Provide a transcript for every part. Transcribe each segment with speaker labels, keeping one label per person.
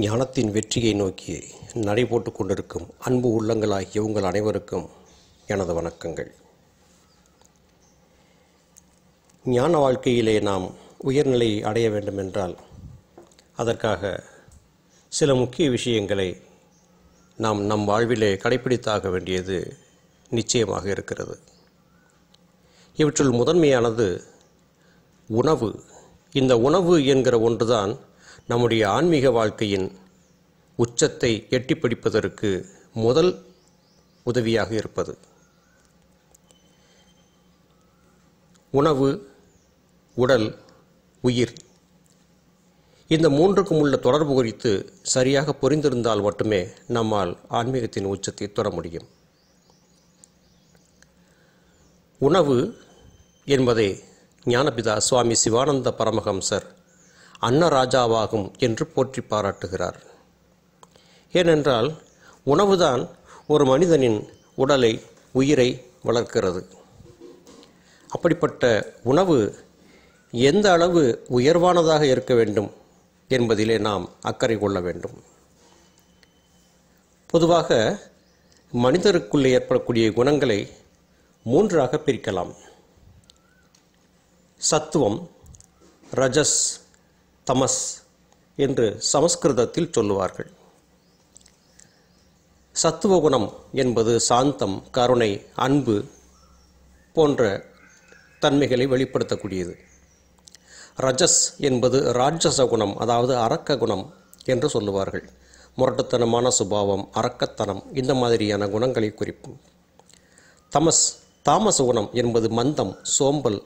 Speaker 1: ஞானத்தின் வெற்றியை நோக்கி நடை போட்டு கொண்டிருக்கும் அன்பு உள்ளங்களாகிய உங்கள் அனைவருக்கும் எனது வணக்கங்கள் ஞான வாழ்க்கையிலே நாம் உயர்நிலை அடைய வேண்டுமென்றால் அதற்காக சில முக்கிய விஷயங்களை நாம் நம் வாழ்விலே கடைபிடித்தாக வேண்டியது நிச்சயமாக இருக்கிறது இவற்றுள் முதன்மையானது உணவு இந்த உணவு என்கிற ஒன்றுதான் நம்முடைய ஆன்மீக வாழ்க்கையின் உச்சத்தை எட்டிப்பிடிப்பதற்கு முதல் உதவியாக இருப்பது உணவு உடல் உயிர் இந்த மூன்றுக்கும் உள்ள தொடர்பு குறித்து சரியாக புரிந்திருந்தால் மட்டுமே நம்மால் ஆன்மீகத்தின் உச்சத்தை தொட முடியும் உணவு என்பதை ஞானபிதா சுவாமி சிவானந்த பரமஹம்சர் அன்னராஜாவாகும் என்று போற்றி பாராட்டுகிறார் ஏனென்றால் உணவுதான் ஒரு மனிதனின் உடலை உயிரை வளர்க்கிறது அப்படிப்பட்ட உணவு எந்த அளவு உயர்வானதாக இருக்க வேண்டும் என்பதிலே நாம் அக்கறை கொள்ள வேண்டும் பொதுவாக மனிதருக்குள்ளே ஏற்படக்கூடிய குணங்களை மூன்றாக பிரிக்கலாம் சத்துவம் ரஜஸ் தமஸ் என்று சமஸ்கிருதத்தில் சொல்லுவார்கள் சத்துவகுணம் என்பது சாந்தம் கருணை அன்பு போன்ற தன்மைகளை வெளிப்படுத்தக்கூடியது ரஜஸ் என்பது ராட்சச குணம் அதாவது அரக்க குணம் என்று சொல்லுவார்கள் முரட்டுத்தனமான சுபாவம் அரக்கத்தனம் இந்த மாதிரியான குணங்களை குறிக்கும் தமஸ் தாமச குணம் என்பது மந்தம் சோம்பல்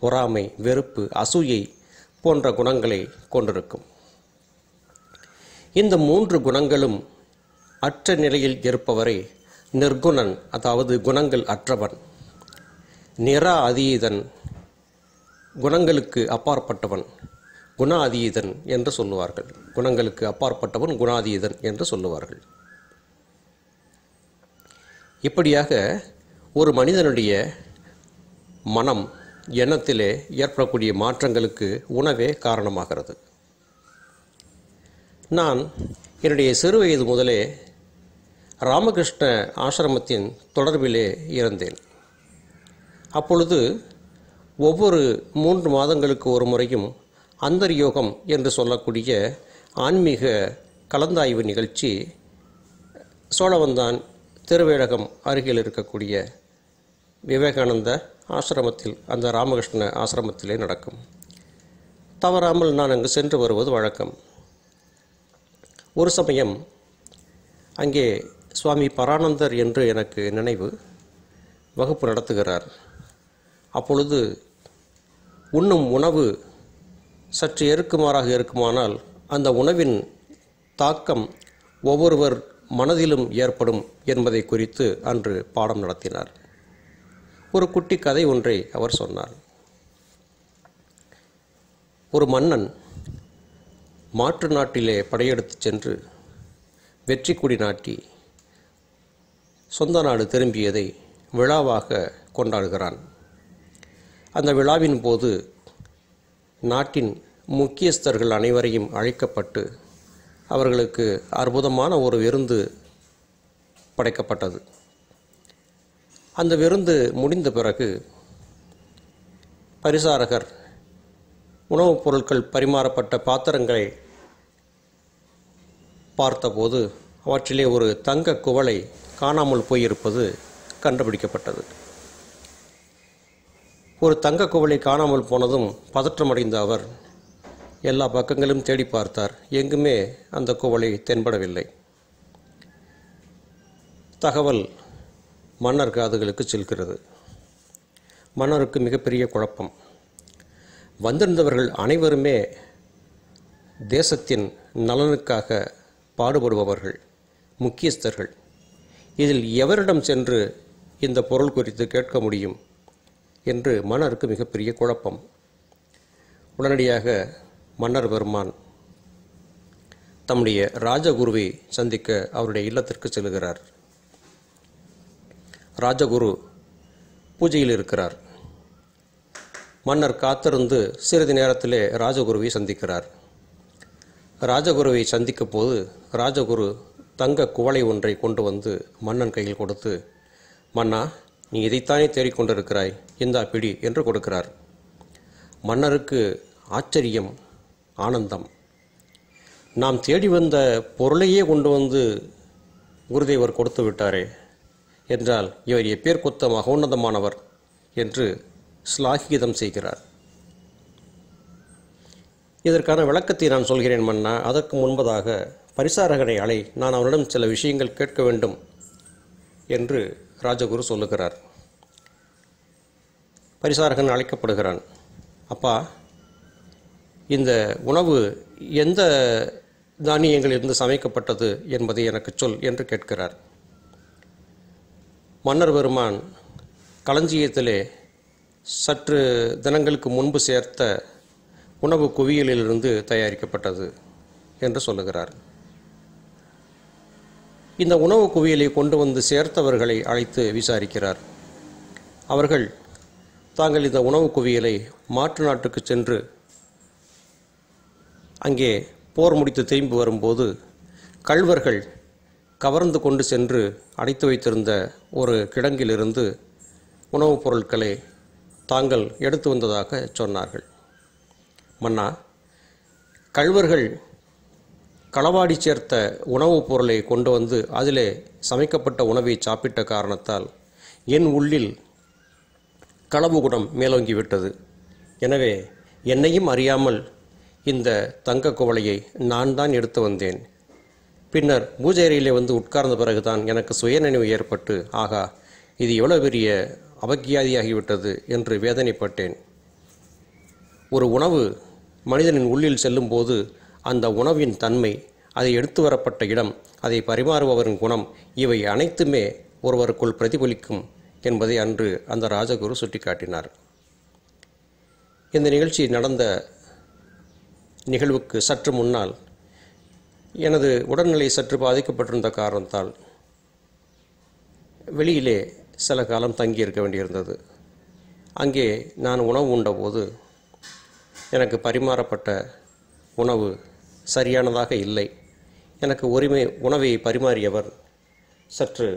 Speaker 1: பொறாமை வெறுப்பு அசூயை போன்ற குணங்களை கொண்டிருக்கும் இந்த மூன்று குணங்களும் அற்ற நிலையில் இருப்பவரை நிர்குணன் அதாவது குணங்கள் அற்றவன் நிற அதீதன் குணங்களுக்கு அப்பாற்பட்டவன் குணாதீதன் என்று சொல்லுவார்கள் குணங்களுக்கு அப்பாற்பட்டவன் குணாதீதன் என்று சொல்லுவார்கள் இப்படியாக ஒரு மனிதனுடைய மனம் எண்ணத்திலே ஏற்படக்கூடிய மாற்றங்களுக்கு உணவே காரணமாகிறது நான் என்னுடைய சிறு வயது முதலே ராமகிருஷ்ண ஆசிரமத்தின் தொடர்பிலே இருந்தேன் அப்பொழுது ஒவ்வொரு மூன்று மாதங்களுக்கு ஒரு முறையும் அந்தர்யோகம் என்று சொல்லக்கூடிய ஆன்மீக கலந்தாய்வு நிகழ்ச்சி சோழவந்தான் திருவேடகம் அருகில் இருக்கக்கூடிய விவேகானந்த ஆசிரமத்தில் அந்த ராமகிருஷ்ண ஆசிரமத்திலே நடக்கும் தவறாமல் நான் அங்கு சென்று வருவது வழக்கம் ஒரு சமயம் அங்கே சுவாமி பரானந்தர் என்று எனக்கு நினைவு வகுப்பு நடத்துகிறார் அப்பொழுது உண்ணும் உணவு சற்று எருக்குமாறாக இருக்குமானால் அந்த உணவின் தாக்கம் ஒவ்வொருவர் மனதிலும் ஏற்படும் என்பதை குறித்து அன்று பாடம் நடத்தினார் ஒரு குட்டி கதை ஒன்றை அவர் சொன்னார் ஒரு மன்னன் மாற்று நாட்டிலே படையெடுத்து சென்று வெற்றி குடி நாட்டி சொந்த நாடு திரும்பியதை விழாவாக கொண்டாடுகிறான் அந்த விழாவின் போது நாட்டின் முக்கியஸ்தர்கள் அனைவரையும் அழைக்கப்பட்டு அவர்களுக்கு அற்புதமான ஒரு விருந்து படைக்கப்பட்டது அந்த விருந்து முடிந்த பிறகு பரிசாரகர் உணவுப் பொருட்கள் பரிமாறப்பட்ட பாத்திரங்களை பார்த்தபோது அவற்றிலே ஒரு தங்க குவளை காணாமல் போயிருப்பது கண்டுபிடிக்கப்பட்டது ஒரு தங்க குவளை காணாமல் போனதும் பதற்றமடைந்த அவர் எல்லா பக்கங்களும் தேடி பார்த்தார் எங்குமே அந்த குவளை தென்படவில்லை தகவல் மன்னர் காதுகளுக்கு செல்கிறது மன்னருக்கு மிகப்பெரிய குழப்பம் வந்திருந்தவர்கள் அனைவருமே தேசத்தின் நலனுக்காக பாடுபடுபவர்கள் முக்கியஸ்தர்கள் இதில் எவரிடம் சென்று இந்த பொருள் குறித்து கேட்க முடியும் என்று மன்னருக்கு மிகப்பெரிய குழப்பம் உடனடியாக மன்னர் பெருமான் தம்முடைய ராஜகுருவை சந்திக்க அவருடைய இல்லத்திற்கு செல்கிறார் ராஜகுரு பூஜையில் இருக்கிறார் மன்னர் காத்திருந்து சிறிது நேரத்திலே ராஜகுருவை சந்திக்கிறார் ராஜகுருவை சந்திக்க போது ராஜகுரு தங்க குவளை ஒன்றை கொண்டு வந்து மன்னன் கையில் கொடுத்து மன்னா நீ இதைத்தானே தேடிக்கொண்டிருக்கிறாய் இந்தா பிடி என்று கொடுக்கிறார் மன்னருக்கு ஆச்சரியம் ஆனந்தம் நாம் தேடி வந்த பொருளையே கொண்டு வந்து குருதேவர் கொடுத்து விட்டாரே என்றால் இவர் எப்பேர் மகோன்னதமானவர் உன்னதமானவர் என்று ஸ்லாகிதம் செய்கிறார் இதற்கான விளக்கத்தை நான் சொல்கிறேன் மன்னா அதற்கு முன்பதாக பரிசாரகனை அலை நான் அவனிடம் சில விஷயங்கள் கேட்க வேண்டும் என்று ராஜகுரு சொல்லுகிறார் பரிசாரகன் அழைக்கப்படுகிறான் அப்பா இந்த உணவு எந்த தானியங்களிலிருந்து சமைக்கப்பட்டது என்பதை எனக்கு சொல் என்று கேட்கிறார் மன்னர் பெருமான் களஞ்சியத்திலே சற்று தினங்களுக்கு முன்பு சேர்த்த உணவு குவியலிலிருந்து தயாரிக்கப்பட்டது என்று சொல்லுகிறார் இந்த உணவு குவியலை கொண்டு வந்து சேர்த்தவர்களை அழைத்து விசாரிக்கிறார் அவர்கள் தாங்கள் இந்த உணவு குவியலை மாற்று நாட்டுக்கு சென்று அங்கே போர் முடித்து திரும்பி வரும்போது கல்வர்கள் கவர்ந்து கொண்டு சென்று அடைத்து வைத்திருந்த ஒரு கிடங்கிலிருந்து உணவுப் பொருட்களை தாங்கள் எடுத்து வந்ததாக சொன்னார்கள் மன்னா கழ்வர்கள் களவாடி சேர்த்த உணவுப் பொருளை கொண்டு வந்து அதிலே சமைக்கப்பட்ட உணவை சாப்பிட்ட காரணத்தால் என் உள்ளில் களவு குணம் மேலோங்கிவிட்டது எனவே என்னையும் அறியாமல் இந்த தங்க குவளையை நான் தான் எடுத்து வந்தேன் பின்னர் பூஜேரியிலே வந்து உட்கார்ந்த பிறகுதான் எனக்கு சுயநினைவு ஏற்பட்டு ஆகா இது எவ்வளோ பெரிய அபக்கியாதியாகிவிட்டது என்று வேதனைப்பட்டேன் ஒரு உணவு மனிதனின் உள்ளில் செல்லும்போது அந்த உணவின் தன்மை அதை எடுத்து வரப்பட்ட இடம் அதை பரிமாறுபவரின் குணம் இவை அனைத்துமே ஒருவருக்குள் பிரதிபலிக்கும் என்பதை அன்று அந்த ராஜகுரு சுட்டிக்காட்டினார் இந்த நிகழ்ச்சி நடந்த நிகழ்வுக்கு சற்று முன்னால் எனது உடல்நிலை சற்று பாதிக்கப்பட்டிருந்த காரணத்தால் வெளியிலே சில காலம் தங்கியிருக்க வேண்டியிருந்தது அங்கே நான் உணவு உண்டபோது எனக்கு பரிமாறப்பட்ட உணவு சரியானதாக இல்லை எனக்கு உரிமை உணவை பரிமாறியவர் சற்று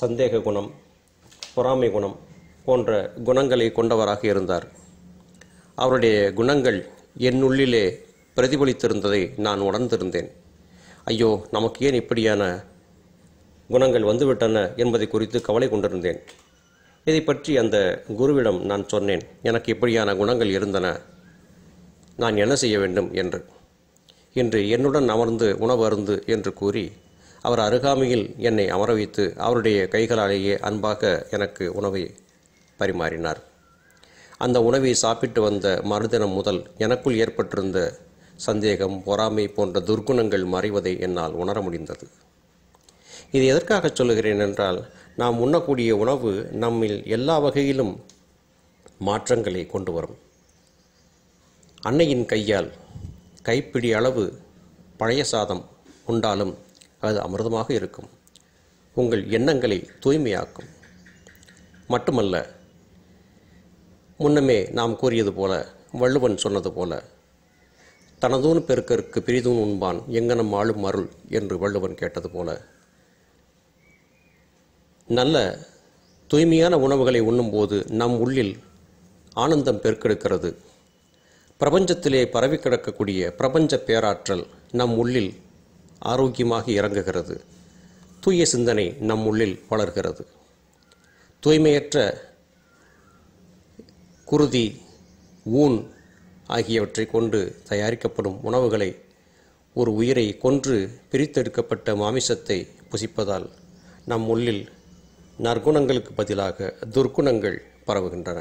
Speaker 1: சந்தேக குணம் பொறாமை குணம் போன்ற குணங்களை கொண்டவராக இருந்தார் அவருடைய குணங்கள் என்னுள்ளிலே பிரதிபலித்திருந்ததை நான் உணர்ந்திருந்தேன் ஐயோ நமக்கு ஏன் இப்படியான குணங்கள் வந்துவிட்டன என்பதை குறித்து கவலை கொண்டிருந்தேன் இதை பற்றி அந்த குருவிடம் நான் சொன்னேன் எனக்கு இப்படியான குணங்கள் இருந்தன நான் என்ன செய்ய வேண்டும் என்று இன்று என்னுடன் அமர்ந்து உணவு அருந்து என்று கூறி அவர் அருகாமையில் என்னை அமர வைத்து அவருடைய கைகளாலேயே அன்பாக எனக்கு உணவை பரிமாறினார் அந்த உணவை சாப்பிட்டு வந்த மறுதினம் முதல் எனக்குள் ஏற்பட்டிருந்த சந்தேகம் பொறாமை போன்ற துர்குணங்கள் மறைவதை என்னால் உணர முடிந்தது இது எதற்காக சொல்லுகிறேன் என்றால் நாம் உண்ணக்கூடிய உணவு நம்மில் எல்லா வகையிலும் மாற்றங்களை கொண்டு வரும் அன்னையின் கையால் கைப்பிடி அளவு பழைய சாதம் உண்டாலும் அது அமிர்தமாக இருக்கும் உங்கள் எண்ணங்களை தூய்மையாக்கும் மட்டுமல்ல முன்னமே நாம் கூறியது போல வள்ளுவன் சொன்னது போல தனதூன் பெருக்கருக்கு பெரிதூன் உண்பான் எங்கனம் ஆளும் அருள் என்று வள்ளுவன் கேட்டது போல நல்ல தூய்மையான உணவுகளை உண்ணும்போது நம் உள்ளில் ஆனந்தம் பெருக்கெடுக்கிறது பிரபஞ்சத்திலே பரவி கிடக்கக்கூடிய பிரபஞ்ச பேராற்றல் நம் உள்ளில் ஆரோக்கியமாக இறங்குகிறது தூய சிந்தனை நம் உள்ளில் வளர்கிறது தூய்மையற்ற குருதி ஊன் ஆகியவற்றை கொண்டு தயாரிக்கப்படும் உணவுகளை ஒரு உயிரை கொன்று பிரித்தெடுக்கப்பட்ட மாமிசத்தை புசிப்பதால் நம் உள்ளில் நற்குணங்களுக்கு பதிலாக துர்க்குணங்கள் பரவுகின்றன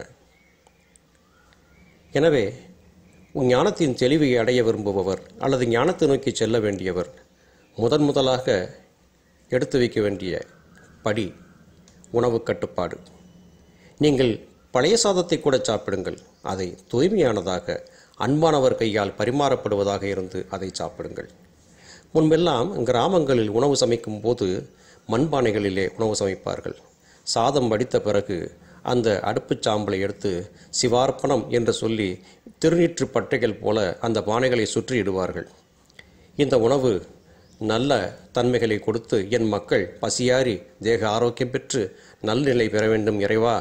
Speaker 1: எனவே ஞானத்தின் தெளிவை அடைய விரும்புபவர் அல்லது ஞானத்தை நோக்கி செல்ல வேண்டியவர் முதன் முதலாக எடுத்து வைக்க வேண்டிய படி உணவு கட்டுப்பாடு நீங்கள் பழைய சாதத்தை கூட சாப்பிடுங்கள் அதை தூய்மையானதாக அன்பானவர் கையால் பரிமாறப்படுவதாக இருந்து அதை சாப்பிடுங்கள் முன்பெல்லாம் கிராமங்களில் உணவு சமைக்கும் போது மண்பானைகளிலே உணவு சமைப்பார்கள் சாதம் வடித்த பிறகு அந்த அடுப்புச் சாம்பலை எடுத்து சிவார்ப்பணம் என்று சொல்லி திருநீற்று பட்டைகள் போல அந்த பானைகளை சுற்றி இடுவார்கள் இந்த உணவு நல்ல தன்மைகளை கொடுத்து என் மக்கள் பசியாறி தேக ஆரோக்கியம் பெற்று நல்நிலை பெற வேண்டும் இறைவா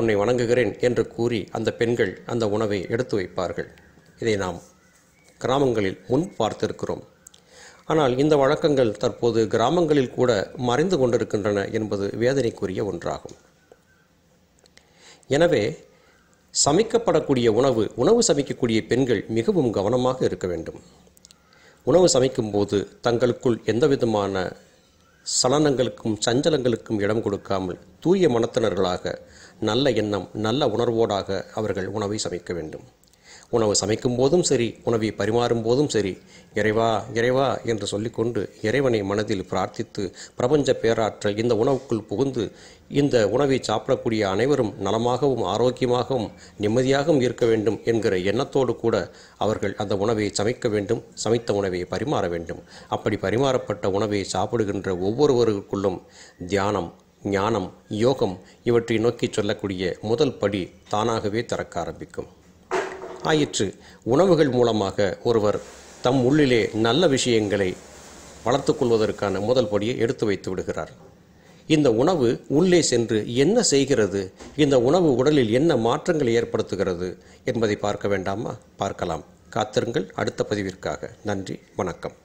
Speaker 1: உன்னை வணங்குகிறேன் என்று கூறி அந்த பெண்கள் அந்த உணவை எடுத்து வைப்பார்கள் இதை நாம் கிராமங்களில் முன் பார்த்திருக்கிறோம் ஆனால் இந்த வழக்கங்கள் தற்போது கிராமங்களில் கூட மறைந்து கொண்டிருக்கின்றன என்பது வேதனைக்குரிய ஒன்றாகும் எனவே சமைக்கப்படக்கூடிய உணவு உணவு சமைக்கக்கூடிய பெண்கள் மிகவும் கவனமாக இருக்க வேண்டும் உணவு சமைக்கும்போது தங்களுக்குள் எந்தவிதமான சலனங்களுக்கும் சஞ்சலங்களுக்கும் இடம் கொடுக்காமல் தூய மனத்தினர்களாக நல்ல எண்ணம் நல்ல உணர்வோடாக அவர்கள் உணவை சமைக்க வேண்டும் உணவு சமைக்கும் போதும் சரி உணவை பரிமாறும் போதும் சரி இறைவா இறைவா என்று சொல்லிக்கொண்டு இறைவனை மனதில் பிரார்த்தித்து பிரபஞ்ச பேராற்றல் இந்த உணவுக்குள் புகுந்து இந்த உணவை சாப்பிடக்கூடிய அனைவரும் நலமாகவும் ஆரோக்கியமாகவும் நிம்மதியாகவும் இருக்க வேண்டும் என்கிற எண்ணத்தோடு கூட அவர்கள் அந்த உணவை சமைக்க வேண்டும் சமைத்த உணவை பரிமாற வேண்டும் அப்படி பரிமாறப்பட்ட உணவை சாப்பிடுகின்ற ஒவ்வொருவருக்குள்ளும் தியானம் ஞானம் யோகம் இவற்றை நோக்கி சொல்லக்கூடிய முதல் படி தானாகவே திறக்க ஆரம்பிக்கும் ஆயிற்று உணவுகள் மூலமாக ஒருவர் தம் உள்ளிலே நல்ல விஷயங்களை வளர்த்து கொள்வதற்கான முதல் படியை எடுத்து வைத்து விடுகிறார் இந்த உணவு உள்ளே சென்று என்ன செய்கிறது இந்த உணவு உடலில் என்ன மாற்றங்களை ஏற்படுத்துகிறது என்பதை பார்க்க வேண்டாமா பார்க்கலாம் காத்திருங்கள் அடுத்த பதிவிற்காக நன்றி வணக்கம்